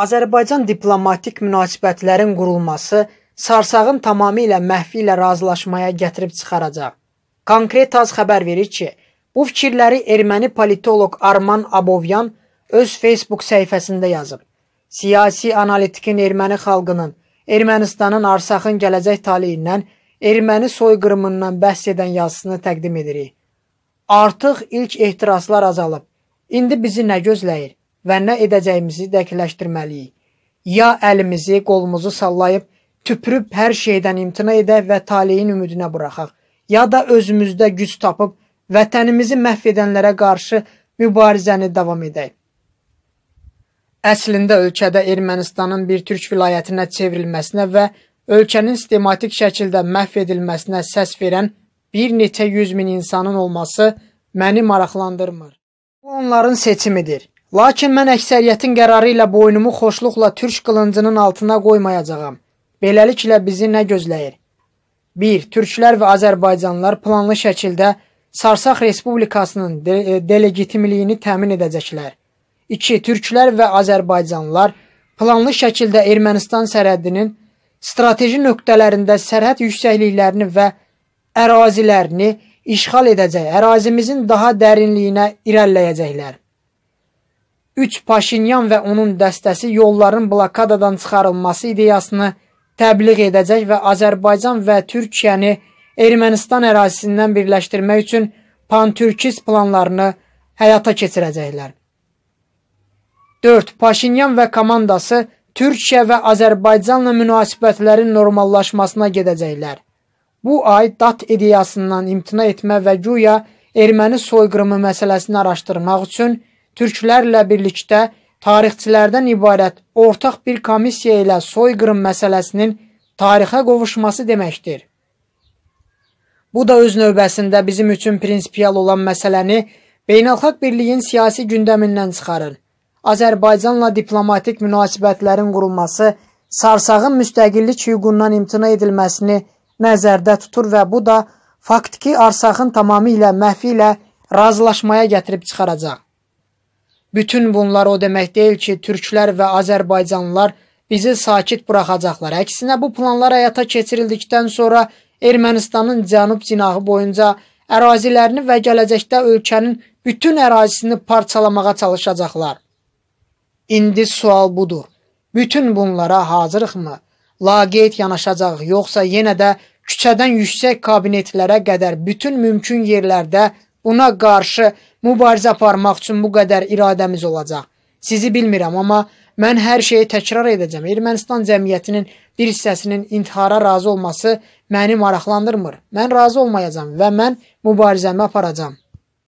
Azərbaycan diplomatik münasibətlərin qurulması sarsağın tamamilə məhfi ilə razılaşmaya gətirib çıxaracaq. Konkret az xəbər verir ki, bu fikirləri erməni politoloq Arman Abovyan öz Facebook səhifəsində yazıb. Siyasi analitikin erməni xalqının Ermənistanın Arsaxın gələcək taleyindən, erməni soyqırımından bəhs edən yazısını təqdim edirik. Artıq ilk ehtiraslar azalıb. İndi bizi nə gözləyir? və nə edəcəyimizi dəqiqləşdirməliyik. Ya əlimizi, qolumuzu sallayıb, tüpürüb hər şeydən imtina edək və taleyin ümidinə buraxaq, ya da özümüzdə güc tapıb vətənimizi məhv edənlərə qarşı mübarizəni davam edək. Əslində ölkədə Ermənistanın bir türk vilayətinə çevrilməsinə və ölkənin sistematik şəkildə məhv edilməsinə səs verən bir neçə yüz min insanın olması məni maraqlandırmır. Bu onların seçimidir. Lakin mən əksəriyyətin qərarı ilə boynumu xoşluqla türk qılıncının altına qoymayacağam. Beləliklə bizi nə gözləyir? 1. Türklər və Azərbaycanlılar planlı şəkildə Sarsaq Respublikasının de e, delegitimliyini təmin edəcəklər. 2. Türklər və Azərbaycanlılar planlı şəkildə Ermənistan sərhədinin strateji nöqtələrində sərhəd yüksəkliklərini və ərazilərini işğal edəcək, ərazimizin daha dərinliyinə irəliləyəcəklər üç Paşinyan və onun dəstəsi yolların blokadadan çıxarılması ideyasını təbliğ edəcək və Azərbaycan və Türkiyəni Ermənistan ərazisindən birləşdirmək üçün pan-türkist planlarını həyata keçirəcəklər. 4. Paşinyan və komandası Türkiyə və Azərbaycanla münasibətlərin normallaşmasına gedəcəklər. Bu ay dat ideyasından imtina etmə və güya erməni soyqırımı məsələsini araşdırmaq üçün türklərlə birlikdə tarixçilərdən ibarət ortaq bir komissiya ilə soyqırım məsələsinin tarixə qovuşması deməkdir. Bu da öz növbəsində bizim üçün prinsipial olan məsələni beynəlxalq birliyin siyasi gündəmindən çıxarır. Azərbaycanla diplomatik münasibətlərin qurulması sarsağın müstəqillik hüququndan imtina edilməsini nəzərdə tutur və bu da faktiki Arsaxın tamamilə məhfi ilə razılaşmaya gətirib çıxaracaq. Bütün bunlar o demək deyil ki, türklər və azərbaycanlılar bizi sakit buraxacaqlar. Əksinə bu planlar həyata keçirildikdən sonra Ermənistanın cənub cinağı boyunca ərazilərini və gələcəkdə ölkənin bütün ərazisini parçalamağa çalışacaqlar. İndi sual budur. Bütün bunlara hazırıqmı? Laqeyd yanaşacaq yoxsa yenə də küçədən yüksək kabinetlərə qədər bütün mümkün yerlərdə Ona qarşı mübarizə aparmaq üçün bu qədər iradəmiz olacaq. Sizi bilmirəm, amma mən hər şeyi təkrar edəcəm. Ermənistan cəmiyyətinin bir hissəsinin intihara razı olması məni maraqlandırmır. Mən razı olmayacağam və mən mübarizəmi aparacağam.